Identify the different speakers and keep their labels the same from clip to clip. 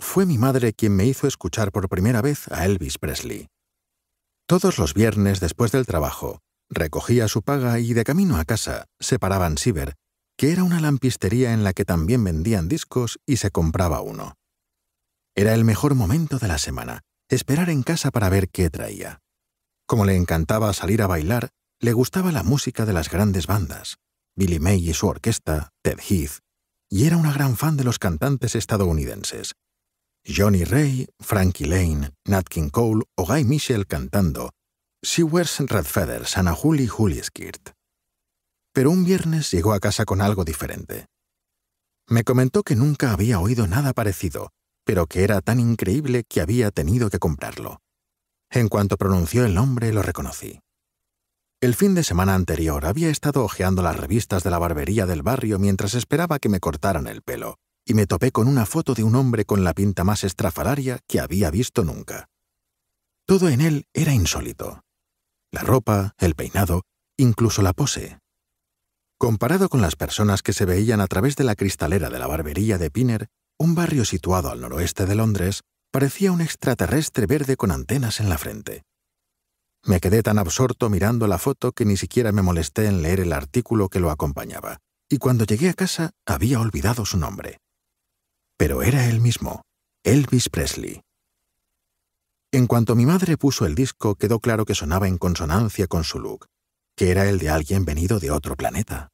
Speaker 1: fue mi madre quien me hizo escuchar por primera vez a Elvis Presley. Todos los viernes después del trabajo, recogía su paga y de camino a casa se paraban Siver, que era una lampistería en la que también vendían discos y se compraba uno. Era el mejor momento de la semana, esperar en casa para ver qué traía. Como le encantaba salir a bailar, le gustaba la música de las grandes bandas, Billy May y su orquesta, Ted Heath, y era una gran fan de los cantantes estadounidenses, Johnny Ray, Frankie Lane, Nat King Cole o Guy Michel cantando wears Red Feathers and a Julie Julie Skirt. Pero un viernes llegó a casa con algo diferente. Me comentó que nunca había oído nada parecido, pero que era tan increíble que había tenido que comprarlo. En cuanto pronunció el nombre lo reconocí. El fin de semana anterior había estado hojeando las revistas de la barbería del barrio mientras esperaba que me cortaran el pelo y me topé con una foto de un hombre con la pinta más estrafalaria que había visto nunca. Todo en él era insólito. La ropa, el peinado, incluso la pose. Comparado con las personas que se veían a través de la cristalera de la barbería de Pinner, un barrio situado al noroeste de Londres, parecía un extraterrestre verde con antenas en la frente. Me quedé tan absorto mirando la foto que ni siquiera me molesté en leer el artículo que lo acompañaba, y cuando llegué a casa había olvidado su nombre pero era él mismo, Elvis Presley. En cuanto mi madre puso el disco, quedó claro que sonaba en consonancia con su look, que era el de alguien venido de otro planeta.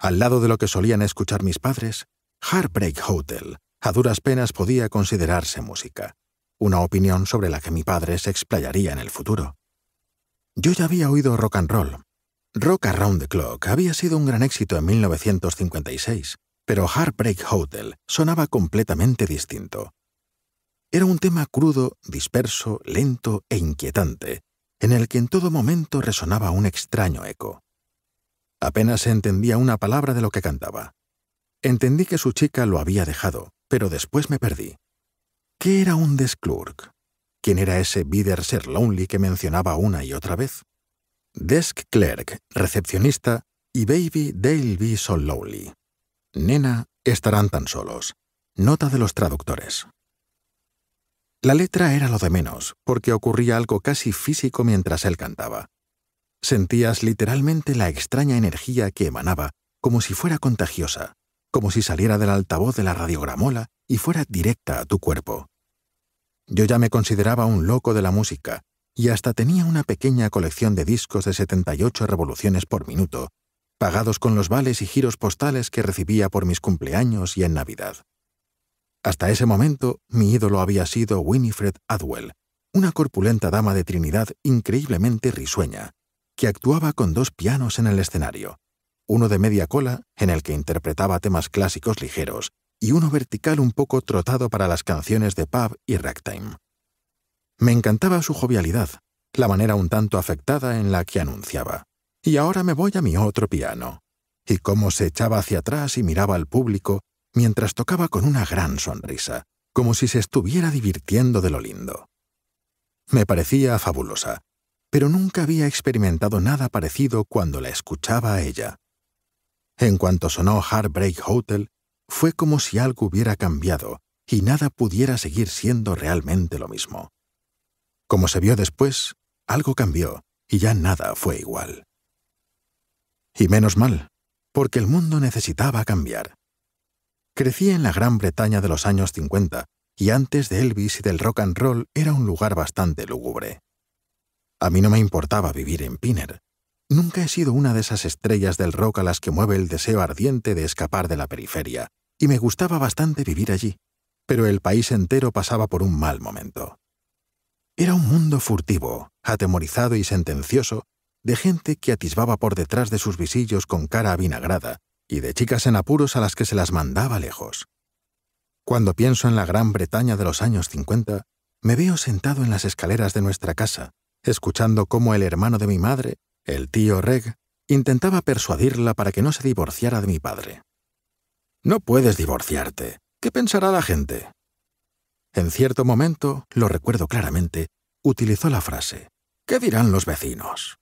Speaker 1: Al lado de lo que solían escuchar mis padres, Heartbreak Hotel a duras penas podía considerarse música, una opinión sobre la que mi padre se explayaría en el futuro. Yo ya había oído rock and roll. Rock Around the Clock había sido un gran éxito en 1956, pero Heartbreak Hotel sonaba completamente distinto. Era un tema crudo, disperso, lento e inquietante, en el que en todo momento resonaba un extraño eco. Apenas se entendía una palabra de lo que cantaba. Entendí que su chica lo había dejado, pero después me perdí. ¿Qué era un clerk? ¿Quién era ese Bider Ser Lonely que mencionaba una y otra vez? Desk Clerk, recepcionista, y Baby Dale B. Lonely. Nena, estarán tan solos. Nota de los traductores. La letra era lo de menos, porque ocurría algo casi físico mientras él cantaba. Sentías literalmente la extraña energía que emanaba, como si fuera contagiosa, como si saliera del altavoz de la radiogramola y fuera directa a tu cuerpo. Yo ya me consideraba un loco de la música, y hasta tenía una pequeña colección de discos de 78 revoluciones por minuto, pagados con los vales y giros postales que recibía por mis cumpleaños y en Navidad. Hasta ese momento, mi ídolo había sido Winifred Adwell, una corpulenta dama de Trinidad increíblemente risueña, que actuaba con dos pianos en el escenario, uno de media cola, en el que interpretaba temas clásicos ligeros, y uno vertical un poco trotado para las canciones de pub y ragtime. Me encantaba su jovialidad, la manera un tanto afectada en la que anunciaba. Y ahora me voy a mi otro piano. Y cómo se echaba hacia atrás y miraba al público mientras tocaba con una gran sonrisa, como si se estuviera divirtiendo de lo lindo. Me parecía fabulosa, pero nunca había experimentado nada parecido cuando la escuchaba a ella. En cuanto sonó Heartbreak Hotel, fue como si algo hubiera cambiado y nada pudiera seguir siendo realmente lo mismo. Como se vio después, algo cambió y ya nada fue igual. Y menos mal, porque el mundo necesitaba cambiar. Crecí en la Gran Bretaña de los años 50, y antes de Elvis y del rock and roll era un lugar bastante lúgubre. A mí no me importaba vivir en Piner. Nunca he sido una de esas estrellas del rock a las que mueve el deseo ardiente de escapar de la periferia, y me gustaba bastante vivir allí, pero el país entero pasaba por un mal momento. Era un mundo furtivo, atemorizado y sentencioso de gente que atisbaba por detrás de sus visillos con cara avinagrada y de chicas en apuros a las que se las mandaba lejos. Cuando pienso en la Gran Bretaña de los años 50, me veo sentado en las escaleras de nuestra casa, escuchando cómo el hermano de mi madre, el tío Reg, intentaba persuadirla para que no se divorciara de mi padre. No puedes divorciarte. ¿Qué pensará la gente? En cierto momento, lo recuerdo claramente, utilizó la frase, ¿qué dirán los vecinos?